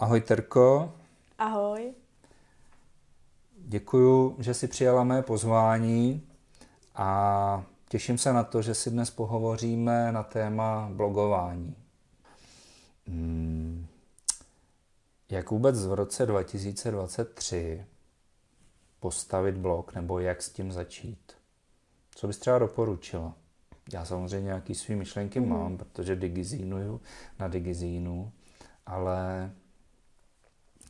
Ahoj Terko. Ahoj. Děkuju, že jsi přijala mé pozvání a těším se na to, že si dnes pohovoříme na téma blogování. Hmm. Jak vůbec v roce 2023 postavit blog nebo jak s tím začít? Co bys třeba doporučila? Já samozřejmě nějaký svý myšlenky mm. mám, protože digizínuju na digizínu, ale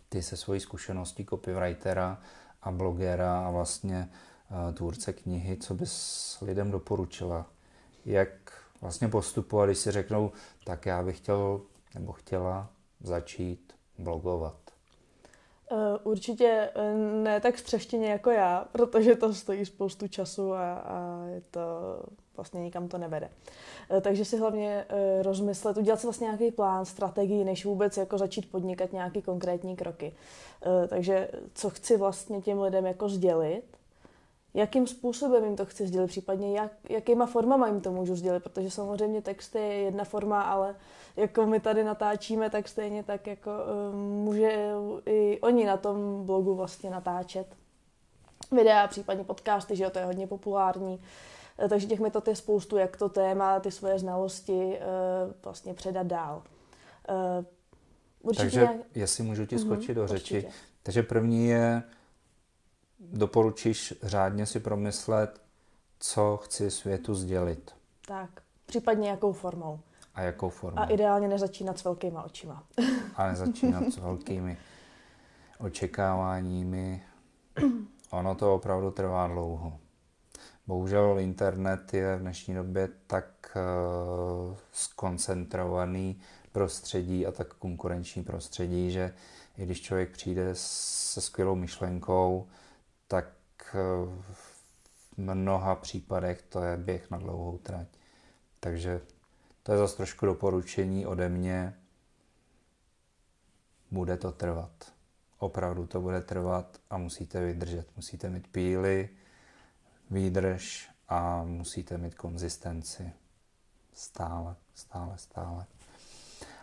ty se svojí zkušeností copywritera a blogera a vlastně eh, tvůrce knihy, co bys lidem doporučila? Jak vlastně postupovat, když si řeknou, tak já bych chtěl nebo chtěla začít blogovat? Eh, určitě eh, ne tak střeštěně jako já, protože to stojí spoustu času a, a je to vlastně nikam to nevede. Eh, takže si hlavně rozmyslet, udělat si vlastně nějaký plán, strategii, než vůbec jako začít podnikat nějaké konkrétní kroky. Takže co chci vlastně těm lidem jako sdělit, jakým způsobem jim to chci sdělit, případně jak, jakýma formama jim to můžu sdělit, protože samozřejmě text je jedna forma, ale jako my tady natáčíme, tak stejně tak jako um, může i oni na tom blogu vlastně natáčet videa, případně podcasty, že jo, to je hodně populární. E, takže těch metod je spoustu, jak to téma, ty svoje znalosti e, vlastně předat dál. E, určitě Takže, nějak... jestli můžu ti mhm, skočit mm-hmm, do řeči. Určitě. Takže první je doporučíš řádně si promyslet, co chci světu sdělit. Tak, případně jakou formou. A jakou formou. A ideálně nezačínat s velkýma očima. A nezačínat s velkými očekáváními. Ono to opravdu trvá dlouho. Bohužel internet je v dnešní době tak uh, skoncentrovaný prostředí a tak konkurenční prostředí, že i když člověk přijde se skvělou myšlenkou, tak eh, v mnoha případech to je běh na dlouhou trať. Takže to je zase trošku doporučení ode mě. Bude to trvat. Opravdu to bude trvat a musíte vydržet. Musíte mít píly, výdrž a musíte mít konzistenci. Stále, stále, stále.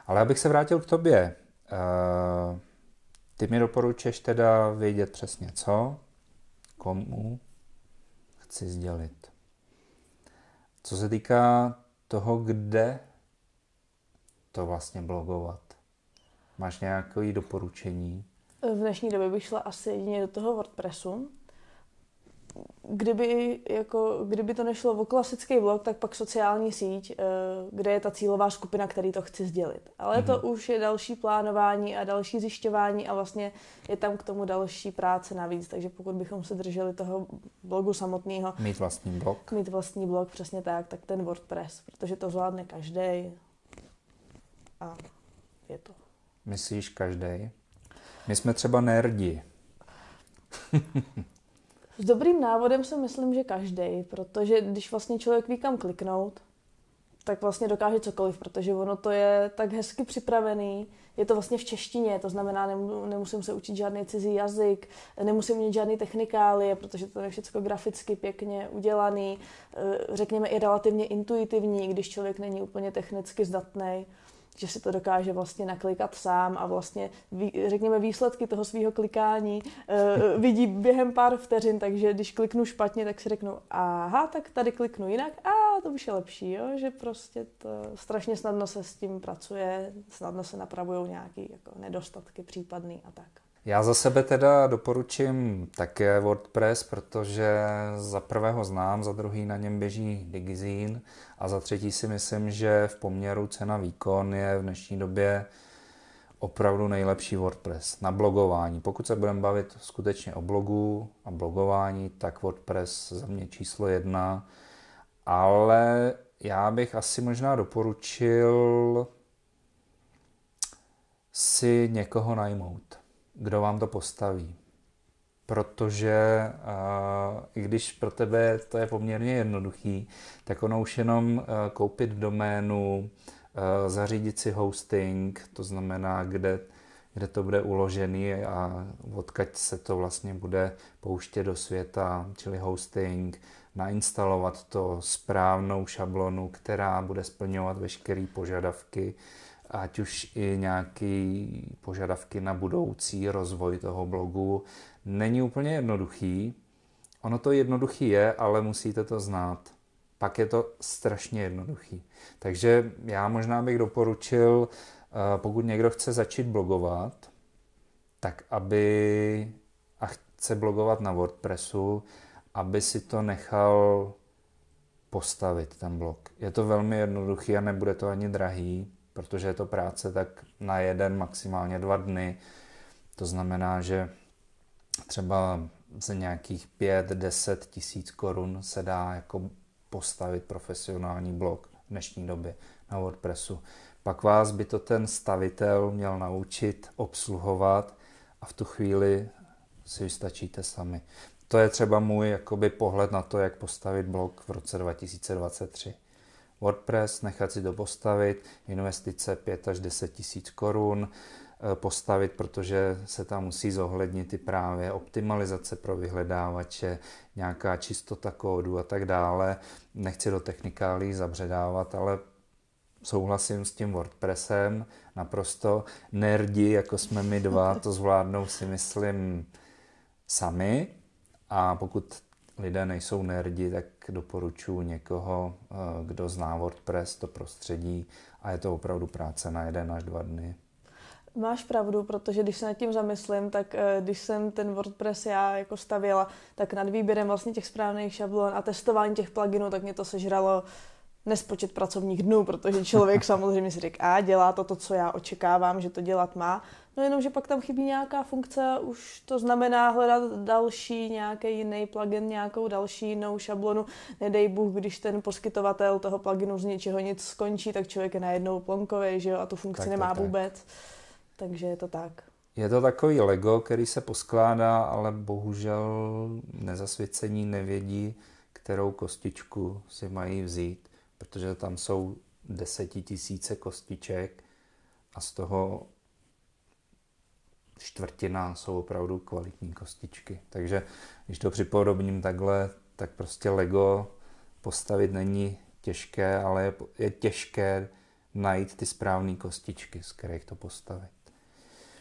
Ale abych se vrátil k tobě. Eh, ty mi doporučuješ teda vědět přesně co, komu chci sdělit. Co se týká toho, kde to vlastně blogovat, máš nějaké doporučení? V dnešní době bych šla asi jedině do toho WordPressu, kdyby, jako, kdyby to nešlo o klasický blog, tak pak sociální síť, eh, kde je ta cílová skupina, který to chci sdělit. Ale mm-hmm. to mhm. už je další plánování a další zjišťování a vlastně je tam k tomu další práce navíc. Takže pokud bychom se drželi toho blogu samotného. Mít vlastní blog. Mít vlastní blog, přesně tak, tak ten WordPress, protože to zvládne každý. A je to. Myslíš každý? My jsme třeba nerdi. S dobrým návodem si myslím, že každý, protože když vlastně člověk ví kam kliknout, tak vlastně dokáže cokoliv, protože ono to je tak hezky připravený, je to vlastně v češtině, to znamená, nemusím se učit žádný cizí jazyk, nemusím mít žádný technikálie, protože to je všechno graficky pěkně udělaný, eh, řekněme i relativně intuitivní, když člověk není úplně technicky zdatný že si to dokáže vlastně naklikat sám a vlastně, řekněme, výsledky toho svého klikání uh, vidí během pár vteřin, takže když kliknu špatně, tak si řeknu, aha, tak tady kliknu jinak, a to už je lepší, jo? že prostě to strašně snadno se s tím pracuje, snadno se napravují nějaké jako nedostatky případný a tak. Já za sebe teda doporučím také WordPress, protože za prvého znám, za druhý na něm běží Digizín a za třetí si myslím, že v poměru cena-výkon je v dnešní době opravdu nejlepší WordPress na blogování. Pokud se budeme bavit skutečně o blogu a blogování, tak WordPress za mě číslo jedna, ale já bych asi možná doporučil si někoho najmout kdo vám to postaví. Protože eh, i když pro tebe to je poměrně jednoduchý, tak ono už jenom eh, koupit doménu, eh, zařídit si hosting, to znamená, kde, kde to bude uložený a odkaď se to vlastně bude pouštět do světa, čili hosting, nainstalovat to správnou šablonu, která bude splňovat veškeré požadavky ať už i nějaké požadavky na budoucí rozvoj toho blogu. Není úplně jednoduchý. Ono to jednoduchý je, ale musíte to znát. Pak je to strašně jednoduchý. Takže já možná bych doporučil, eh, pokud někdo chce začít blogovat, tak aby a chce blogovat na WordPressu, aby si to nechal postavit, ten blog. Je to velmi jednoduchý a nebude to ani drahý protože je to práce tak na jeden, maximálně dva dny. To znamená, že třeba ze nějakých 5-10 tisíc korun se dá jako postavit profesionální blog v dnešní době na WordPressu. Pak vás by to ten stavitel měl naučit obsluhovat a v tu chvíli si vystačíte sami. To je třeba můj jakoby, pohled na to, jak postavit blog v roce 2023. WordPress, nechat si to postavit, investice 5 až 10 tisíc korun, eh, postavit, protože se tam musí zohlednit i právě optimalizace pro vyhledávače, nějaká čistota kódu a tak dále. Nechci do technikálí zabředávat, ale souhlasím s tím WordPressem naprosto. Nerdi, jako jsme my dva, to zvládnou si myslím sami. A pokud lidé nejsou nerdi, tak doporučuji někoho, eh, kdo zná WordPress, to prostředí a je to opravdu práce na jeden až dva dny. Máš pravdu, protože když se nad tím zamyslím, tak eh, když jsem ten WordPress já jako stavěla, tak nad výběrem vlastně těch správných šablon a testování těch pluginů, tak mě to sežralo nespočet pracovních dnů, protože člověk samozřejmě si říká, a dělá to to, co já očekávám, že to dělat má, No jenom, že pak tam chybí nějaká funkce, už to znamená hledat další nějaký jiný plugin, nějakou další jinou šablonu. Nedej Bůh, když ten poskytovatel toho pluginu z něčeho nic skončí, tak člověk je najednou plonkový, že jo, a tu funkci tak, nemá tak, vůbec. Tak. Takže je to tak. Je to takový Lego, který se poskládá, ale bohužel nezasvěcení nevědí, kterou kostičku si mají vzít, protože tam jsou desetitisíce kostiček a z toho čtvrtina jsou opravdu kvalitní kostičky. Takže když to připodobním takhle, tak prostě Lego postavit není těžké, ale je těžké najít ty správné kostičky, z kterých to postavit.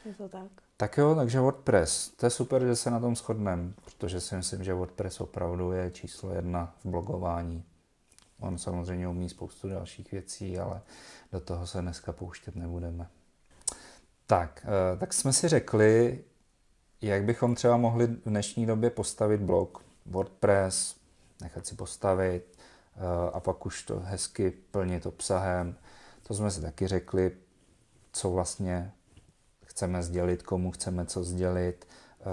Je to tak. Tak jo, takže WordPress. To je super, že se na tom shodneme, protože si myslím, že WordPress opravdu je číslo jedna v blogování. On samozřejmě umí spoustu dalších věcí, ale do toho se dneska pouštět nebudeme. Tak, eh, tak jsme si řekli, jak bychom třeba mohli v dnešní době postavit blog WordPress, nechat si postavit eh, a pak už to hezky plnit obsahem. To jsme si taky řekli, co vlastně chceme sdělit, komu chceme co sdělit, eh,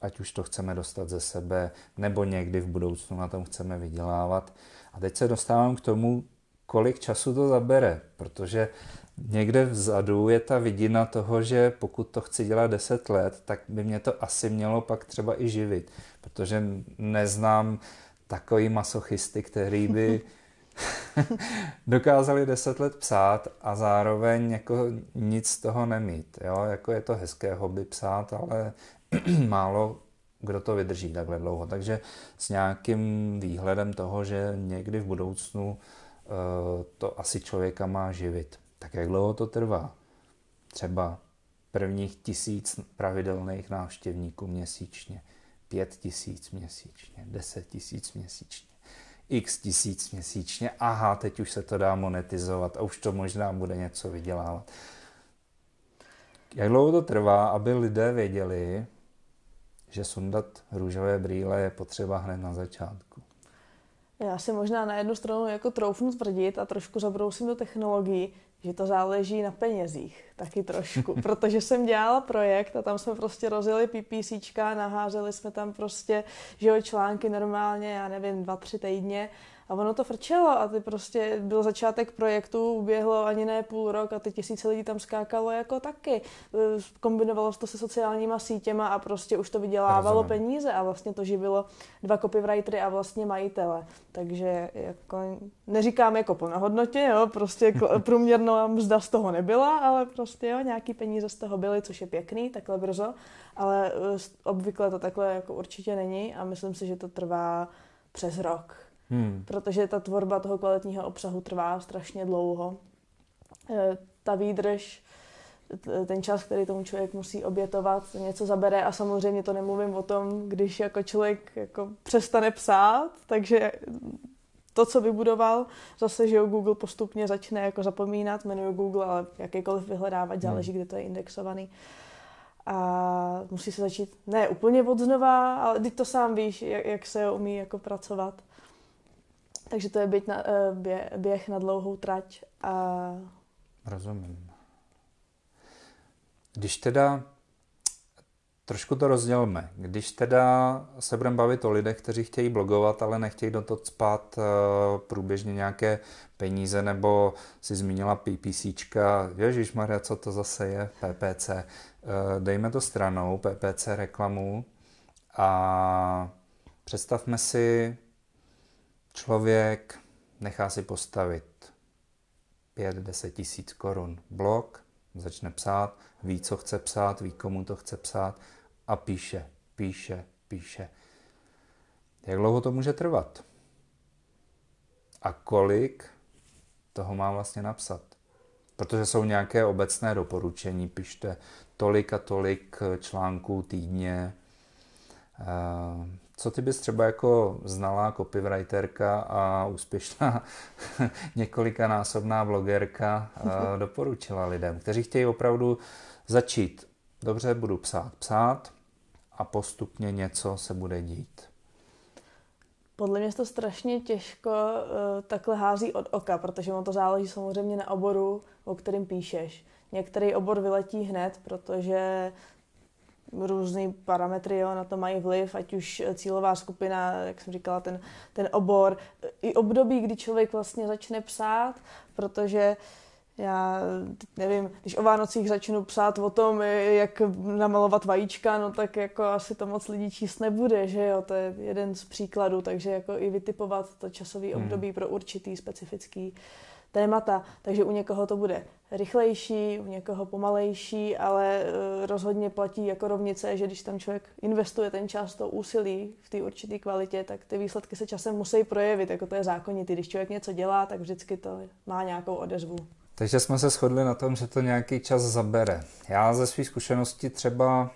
ať už to chceme dostat ze sebe, nebo někdy v budoucnu na tom chceme vydělávat. A teď se dostávám k tomu, kolik času to zabere, protože někde vzadu je ta vidina toho, že pokud to chci dělat 10 let, tak by mě to asi mělo pak třeba i živit, protože neznám takový masochisty, který by dokázali 10 let psát a zároveň jako nic z toho nemít. Jo? Jako je to hezké hobby psát, ale málo kdo to vydrží takhle dlouho. Takže s nějakým výhledem toho, že někdy v budoucnu eh, to asi člověka má živit tak jak dlouho to trvá? Třeba prvních tisíc pravidelných návštěvníků měsíčně, pět tisíc měsíčně, deset tisíc měsíčně, x tisíc měsíčně, aha, teď už se to dá monetizovat a už to možná bude něco vydělávat. Jak dlouho to trvá, aby lidé věděli, že sundat růžové brýle je potřeba hned na začátku? Já si možná na jednu stranu jako troufnu tvrdit a trošku zabrousím do technologií, že to záleží na penězích, taky trošku, protože jsem dělala projekt a tam jsme prostě rozjeli PPCčka, naházeli jsme tam prostě, že jo, články normálně, já nevím, dva, tři týdně a ono to frčelo a ty prostě byl začátek projektu, uběhlo ani ne půl rok a ty tisíce lidí tam skákalo jako taky. Kombinovalo to se sociálníma sítěma a prostě už to vydělávalo Rozumím. peníze a vlastně to živilo dva copywritery a vlastně majitele. Takže jako neříkám jako plnohodnotně, jo, prostě průměrná mzda z toho nebyla, ale prostě jo, nějaký peníze z toho byly, což je pěkný, takhle brzo, ale eh, obvykle to takhle jako určitě není a myslím si, že to trvá přes rok hmm. protože ta tvorba toho kvalitního obsahu trvá strašně dlouho. Eh, ta výdrž, ten čas, který tomu člověk musí obětovat, něco zabere a samozřejmě to nemluvím o tom, když jako člověk jako přestane psát, takže to, co vybudoval, zase, že Google postupně začne jako zapomínat, jmenuju Google, ale jakýkoliv vyhledávat, hmm. záleží, kde to je indexovaný. A musí se začít, ne úplně od znova, ale teď to sám víš, jak, jak se umí jako pracovat. Takže to je běh na, eh, bě, běh na dlouhou trať. A... Rozumím. Když teda, trošku to rozdělme, když teda se budeme bavit o lidech, kteří chtějí blogovat, ale nechtějí do toho spát eh, průběžně nějaké peníze, nebo si zmínila PPCčka, Ježíš Maria, co to zase je, PPC, eh, dejme to stranou, PPC reklamu a představme si Člověk nechá si postavit 5-10 tisíc korun blok, začne psát, ví, co chce psát, ví, komu to chce psát a píše, píše, píše. Jak dlouho to může trvat? A kolik toho má vlastně napsat? Protože jsou nějaké obecné doporučení, pište tolik a tolik článků týdně, eh, co ty bys třeba jako znalá jako copywriterka a úspěšná několikanásobná blogerka eh, mhm. doporučila lidem, kteří chtějí opravdu začít. Dobře, budu psát, psát a postupně něco se bude dít. Podle mě to strašně těžko uh, takhle hází od oka, protože ono to záleží samozřejmě na oboru, o kterém píšeš. Některý obor vyletí hned, protože různý parametry jo, na to mají vliv, ať už cílová skupina, jak jsem říkala, ten, ten obor, i období, kdy člověk vlastně začne psát, protože já nevím, když o Vánocích začnu psát o tom, jak namalovat vajíčka, no tak jako asi to moc lidí číst nebude, že jo, to je jeden z příkladů, takže jako i vytipovat to časové hmm. období hmm. pro určitý specifický uh, témata, takže u někoho to bude rychlejší, u někoho pomalejší, ale eh, rozhodně platí jako rovnice, že když tam člověk investuje ten čas, to úsilí v té určité kvalitě, tak ty výsledky se časem musí projevit, jako to je zákonitý. Když člověk něco dělá, tak vždycky to má nějakou odezvu. Takže jsme se shodli na tom, že to nějaký čas zabere. Já ze své zkušenosti třeba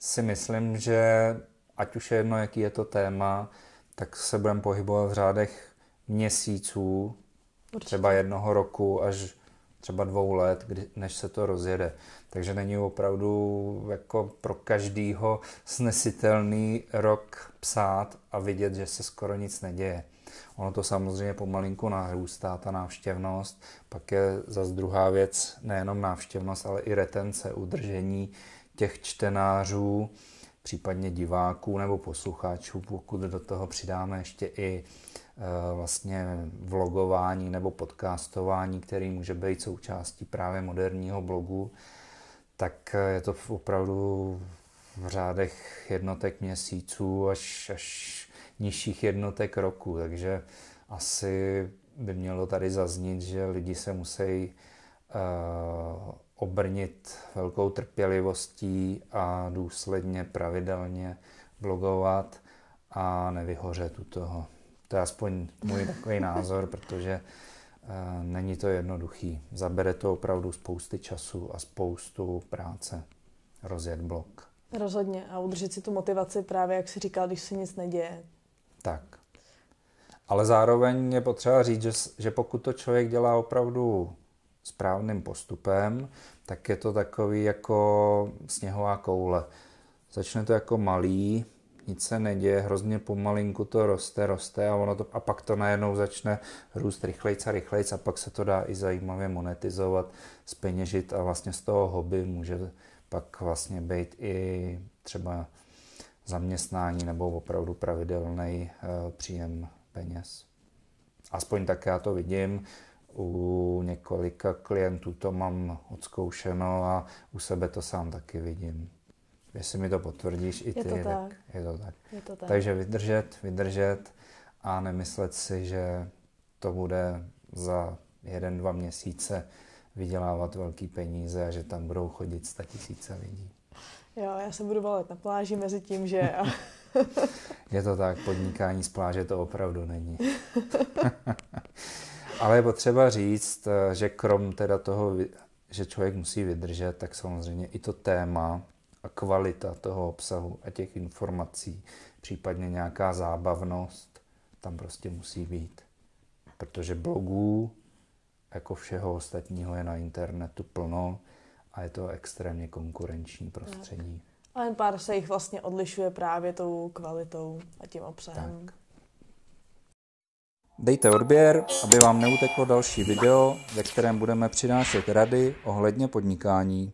si myslím, že ať už je jedno, jaký je to téma, tak se budeme pohybovat v řádech měsíců, Určitě. třeba jednoho roku až třeba dvou let, kdy, než se to rozjede. Takže není opravdu jako pro každýho snesitelný rok psát a vidět, že se skoro nic neděje. Ono to samozřejmě pomalinku nahrůstá, ta návštěvnost, pak je zase druhá věc, nejenom návštěvnost, ale i retence, udržení těch čtenářů, případně diváků nebo posluchačů, pokud do toho přidáme ještě i eh, vlastně vlogování nebo podcastování, který může být součástí právě moderního blogu, tak eh, je to opravdu v řádech jednotek měsíců až, až nižších jednotek roku, takže asi by mělo tady zaznít, že lidi se musí uh, obrnit velkou trpělivostí a důsledně pravidelně blogovat a nevyhořet u toho. To je aspoň můj takový názor, protože eh, není to jednoduchý. Zabere to opravdu spousty času a spoustu práce rozjet blog. Rozhodně a udržet si tu motivaci právě, jak si říkal, když se nic neděje. Tak. Ale zároveň je potřeba říct, že, že pokud to člověk dělá opravdu správným postupem, tak je to takový jako sněhová koule. Začne to jako malý, nic se neděje, hrozně pomalinku to roste, roste a, ono to, a pak to najednou začne růst rychlejc a rychlejc a pak se to dá i zajímavě monetizovat, speněžit a vlastně z toho hobby může pak vlastně být i třeba zaměstnání nebo opravdu pravidelný eh, příjem peněz. Aspoň tak já to vidím u několika klientů to mám odzkoušeno a u sebe to sám taky vidím. Jestli mi to potvrdíš i ty, je to tak. tak, je to tak. Je to tak. Takže vydržet, vydržet a nemyslet si, že to bude za jeden, dva měsíce vydělávat velký peníze a že tam budou chodit sta tisíce lidí. Jo, já se budu valet na pláži mezi tím, že... je to tak, podnikání z pláže to opravdu není. Ale je potřeba říct, eh, že krom teda toho, že člověk musí vydržet, tak samozřejmě i to téma a kvalita toho obsahu a těch informací, případně nějaká zábavnost, tam prostě musí být. Protože blogů, jako všeho ostatního, je na internetu plno a je to extrémně konkurenční prostředí. Tak. jen pár se jich vlastně odlišuje právě tou kvalitou a tím obsahem. Tak. Dejte odběr, aby vám neuteklo další video, ve kterém budeme přinášet rady ohledně podnikání.